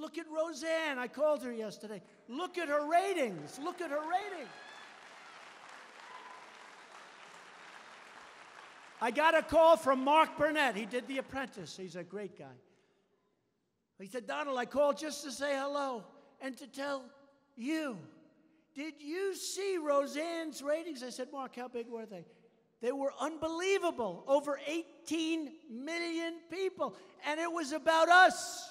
Look at Roseanne. I called her yesterday. Look at her ratings. Look at her ratings. I got a call from Mark Burnett. He did The Apprentice. He's a great guy. He said, Donald, I called just to say hello and to tell you. Did you see Roseanne's ratings? I said, Mark, how big were they? They were unbelievable. Over 18 million people. And it was about us.